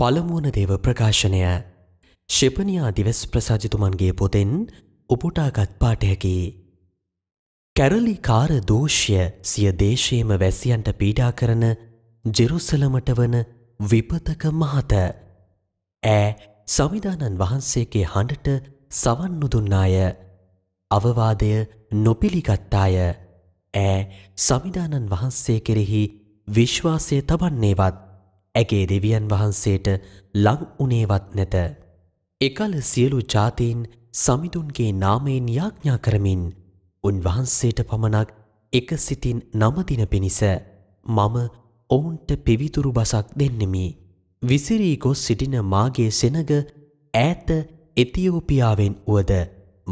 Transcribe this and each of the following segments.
පළමුවන දේව ප්‍රකාශනය ශෙපනයා දිවස් ප්‍රසාජතුමන්ගේ පොතෙන් උපුටාගත් පාටයකි. කැරලිකාර දෝෂ්‍ය සිය දේශයම වැසියන්ට පීඩා කරන ජෙරුසලමට වන විපතක මහත. ඈ සවිධානන් වහන්සේගේ හඬට සවන්නුදුන්නාය අවවාදය නොපිළිගත්තාය ඈ සවිධානන් වහන්සේ කෙරෙහි විශ්වාසය තබන්නේවත් ඇගේ දෙවියන් වහන්සේට ලං උනේවත් නැත. එකල සියලු ජාතීන් සමිඳුන්ගේ නාමයෙන් යාඥා කරමින් උන්වහන්සේට පමණක් එක සිතින් නමදින පිණිස මම ඔවුන්ට පිවිතුරු බසක් දෙන්නෙමි. විසිරී ගොස් සිටින මාගේ සෙනග ඈත එතියෝපියාවෙන් වුවද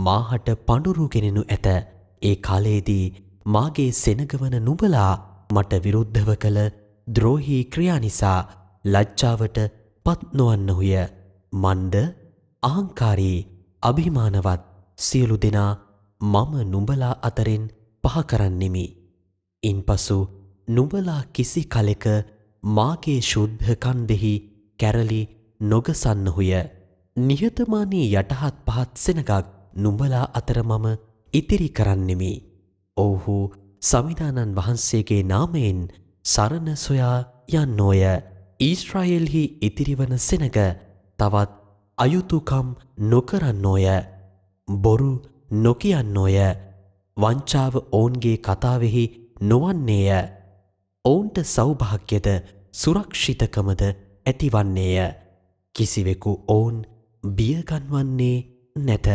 මාහට පඩුරුගෙනෙනු ඇත ඒ කාලයේදී මාගේ සෙනගවන නුබලා මට විරුද්ධව කළ ද්‍රෝහි ක්‍රියා නිසා ලැජ්ජාවට පත් නොවන්නහුය. මන්ද අහංකාරී අභිමානවත් සියලු දෙනා මම නුඹලා අතරින් පහ කරන්නෙමි. ඉන්පසු නුඹලා කිසි කලෙක මාගේ ශුද්ධ කන්දෙහි කැරලි නොගසන්නහුය. නිහතමානී යටහත් පහත් සෙනගක් නුඹලා අතර මම ඉතිරි කරන්නෙමි. ඔවුහු සමිධානන් වහන්සේගේ නාමයෙන් සරණ සොයා යන්නෝය. ඊශ්‍රායෙල්හි ඉතිරිවන සෙනග තවත් අයුතුකම් නොකරන්නෝය. බොරු නොකියන්නෝය. වංචාව ඔවුන්ගේ කතාවෙහි නොවන්නේය. ඔවුන්ට සෞභාග්‍යද සුරක්ෂිතකමද ඇතිවන්නේය. කිසිවෙකු ඔවුන් බියගන්වන්නේ නැත.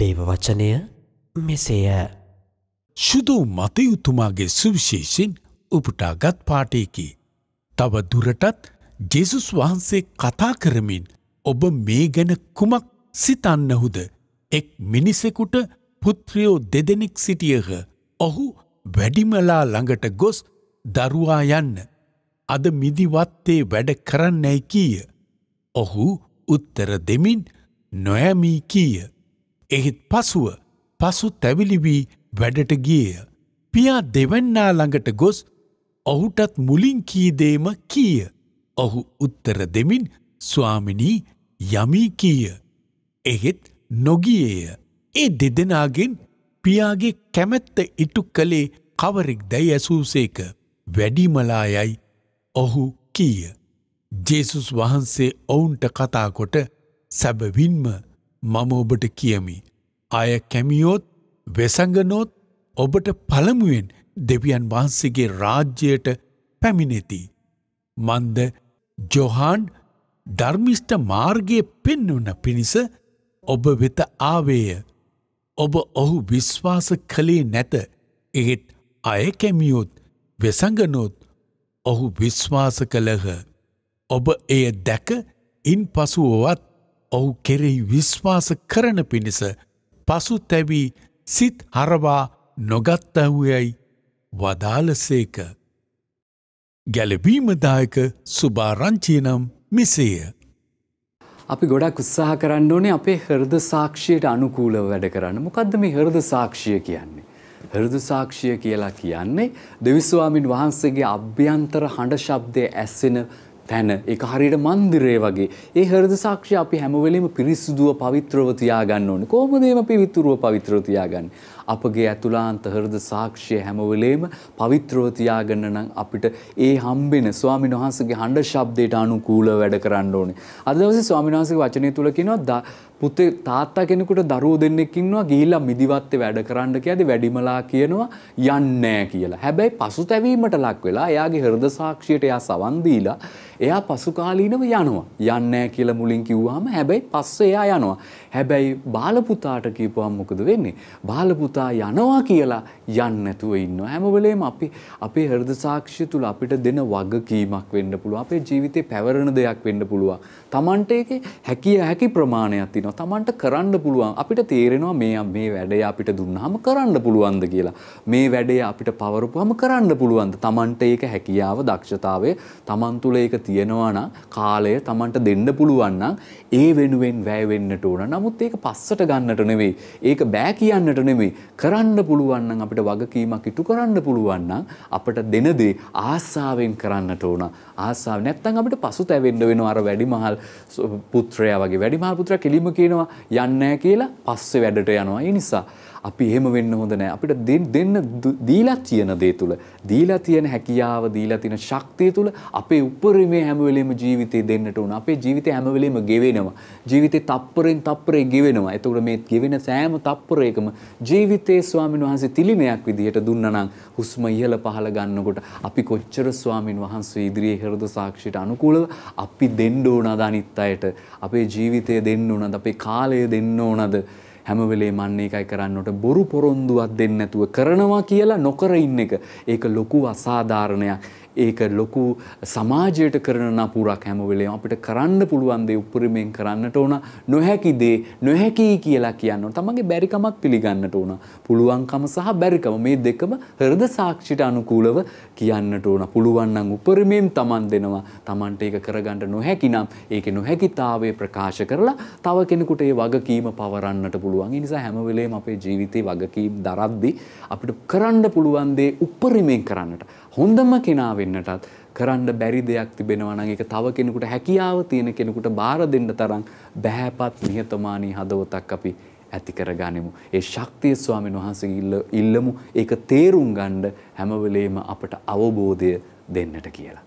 දේව වචනය මෙසේය. ශුදෝ මතයුතුමාගේ සුවිශේෂෙන් උපුටාගත් පාටයකි. තව දුරටත් ජෙසුස් වහන්සේ කතා කරමින් ඔබ මේ ගැන කුමක් සිතන්නහුද එක් මිනිසෙකුට පුත්‍රයෝ දෙදෙනෙක් සිටියහ ඔහු වැඩිමලා ළඟට ගොස් දරුවා යන්න අද මිදිවත්තේ වැඩ කරන්නැයි කීය. ඔහු උත්තර දෙමින් නොයමී කීය. එහෙත් පසුව පසු තැවිලිවී වැඩට ගියය. පියා දෙවන්නා ළඟට ගොස් ඔහුටත් මුලින් කීදේම කීය. ඔහු උත්තර දෙමින් ස්වාමිනී යමී කීය. එහෙත් නොගියේය. ඒ දෙදෙනාගෙන් පියාගේ කැමැත්ත ඉටු කළේ කවරෙක් දැයි ඇසූසේක වැඩිමලායයි ඔහු කීය. ජේසුස් වහන්සේ ඔවුන්ට කතාකොට සැබවින්ම මම ඔබට කියමි. අය කැමියෝත් වෙසඟනොත් ඔබට පළමුුවෙන් දෙවියන් වහන්සේගේ රාජ්‍යයට පැමිණෙති. මන්ද ජොහාන් ධර්මිෂ්ට මාර්ගය පෙන්වන පිණිස ඔබ වෙත ආවේය. ඔබ ඔහු විශ්වාස කළේ නැත එහෙත් අයකැමියොත් වෙසඟනොත් ඔහු විශ්වාස කළහ. ඔබ එය දැක ඉන් පසුවවත් ඔහු කෙරෙහි විශ්වාස කරන පිණිස පසු තැවී සිත් හරවා නොගත්තහුයයි වදාළසේක. ගැලබීමදායක සුභාරංචිය නම් මෙසේය. අපි ගොඩක් උත්සාහ කරන්න ඕනේ අපේ හෘද සාක්ෂියට අනුකූලව වැඩ කරන්න. මොකද්ද මේ හෘද සාක්ෂිය කියන්නේ? හෘද සාක්ෂිය කියලා කියන්නේ දෙවිස්වාමින් වහන්සේගේ අභ්‍යන්තර හඬ ශබ්දය ඇසෙන තැන ඒක හරියට මන්දිරේ වගේ. ඒ හෘද සාක්ෂිය අපි හැම වෙලෙම පිරිසුදුව පවිත්‍රව තියාගන්න ඕනේ. කොහොමද මේ පිරිතුරුව පවිත්‍රව තියාගන්නේ? අපගේ ඇතුළාන්ත හෘද සාක්ෂිය හැම වෙලෙම පවිත්‍රව තියාගන්න නම් අපිට ඒ හම්බෙන ස්වාමීන් වහන්සේගේ හඬ ශබ්දයට අනුකූලව වැඩ කරන්න ඕනේ. අද දවසේ ස්වාමීන් වහන්සේගේ වචනය තුල කියනවා පුතේ තාත්තා කෙනෙකුට දරුවෝ දෙන්නෙක් ඉන්නවා ගිහිල්ලා මිදිවත්තේ වැඩ කරන්න කියද්දි වැඩිමලා කියනවා යන්නේ නැහැ කියලා. හැබැයි පසුතැවීමට ලක් වෙලා එයාගේ හෘද සාක්ෂියට එයා සවන් දීලා එයා පසුකාලීනව යනවා. යන්නේ කියලා මුලින් කිව්වහම හැබැයි පස්සේ එයා යනවා. හැබැයි බාලපුතාට කියපුවම මොකද වෙන්නේ? බාලපුතා යනවා කියලා යන්නේ නැතුව ඉන්නවා. හැම වෙලේම අපි අපේ හෘද සාක්ෂිය තුල අපිට දෙන වගකීමක් වෙන්න පුළුවන්. අපේ ජීවිතේ පැවරෙන දෙයක් වෙන්න පුළුවන්. Tamanට ඒකේ හැකිය හැකි ප්‍රමාණයක් තියෙනවා. Tamanට කරන්න පුළුවන්. අපිට තේරෙනවා මේ මේ වැඩේ අපිට දුන්නාම කරන්න පුළුවන්ද කියලා. මේ වැඩේ අපිට පවරපුවම කරන්න පුළුවන්ද? Tamanට ඒක හැකියාව, දක්ෂතාවය Taman තුල ඒක තියෙනවා නම් කාලය Tamanට දෙන්න පුළුවන් නම් ඒ වෙනුවෙන් වැය වෙන්නට ඕන. නමුත් ඒක පස්සට ගන්නට නෙවෙයි. ඒක බෑ කියන්නට නෙවෙයි. කරන්න පුළුවන් නම් අපිට වගකීමක් ඉටු කරන්න පුළුවන් නම් අපිට දෙන දේ ආසාවෙන් කරන්නට ඕන. ආසාව නැත්තම් අපිට පසුතැවෙන්න වෙනවා අර වැඩිමහල් පුත්‍රයා වගේ. වැඩිමහල් පුත්‍රයා කෙලිම කියනවා යන්නේ කියලා පස්සේ වැඩට යනවා. ඒ නිසා අපි එහෙම වෙන්න හොඳ නෑ. අපිට දෙන්න දීලා තියෙන දේ තුල, දීලා තියෙන හැකියාව, දීලා තියෙන ශක්තිය තුල අපේ උපරිමයේ හැම වෙලෙම ජීවිතේ දෙන්නට උන. අපේ ජීවිතේ හැම වෙලෙම ගෙවෙනවා. ජීවිතේ තප්පරෙන් තප්පරේ ගෙවෙනවා. එතකොට මේ ගෙවෙන සෑම තප්පරයකම ජීවිතේ ස්වාමීන් වහන්සේ තිලිනයක් විදිහට දුන්නා නම් හුස්ම ඉහළ පහළ ගන්නකොට අපි කොච්චර ස්වාමින් වහන්සේ ඉදිරියේ හෘද සාක්ෂියට අනුකූලව අපි දෙන්න ඕනද අනිත් අයට අපේ ජීවිතය දෙන්න ඕනද අපේ කාලය දෙන්න ඕනද හැම වෙලේම අන්න ඒකයි කරන්න ඕනේ බොරු පොරොන්දුවක් දෙන්නේ නැතුව කරනවා කියලා නොකර ඉන්න එක. ඒක ලොකු අසාධාරණයක්. ඒක ලොකු සමාජයට කරන නපුරක් හැම වෙලේම අපිට කරන්න පුළුවන් දේ උපරිමයෙන් කරන්නට ඕන නොහැකි දේ නොහැකි කියලා කියන්න ඕන තමන්ගේ බැරිකමක් පිළිගන්නට ඕන පුළුවන්කම සහ බැරිකම මේ දෙකම හෘද සාක්ෂිට අනුකූලව කියන්නට ඕන පුළුවන් නම් උපරිමයෙන් තමන් දෙනවා තමන්ට ඒක කරගන්න නොහැකි නම් ඒකේ නොහැකිතාවය ප්‍රකාශ කරලා තව කෙනෙකුට ඒ වගකීම පවරන්නට පුළුවන් ඒ නිසා හැම වෙලේම අපේ ජීවිතේ වගකීම් දරද්දී අපිට කරන්න පුළුවන් දේ උපරිමයෙන් කරන්නට හොඳම කෙනා වෙන්නටත් කරන්න බැරි දෙයක් තිබෙනවා නම් ඒක තව කෙනෙකුට හැකියාව තියෙන කෙනෙකුට බාර දෙන්න තරම් බෑපත් නිහතමානී හදවතක් අපි ඇති කරගනිමු. ඒ ශක්තිය ස්වාමීන් වහන්සේ ඉල්ලමු. ඒක තේරුම් ගන්න හැම වෙලේම අපට අවබෝධය දෙන්නට කියලා.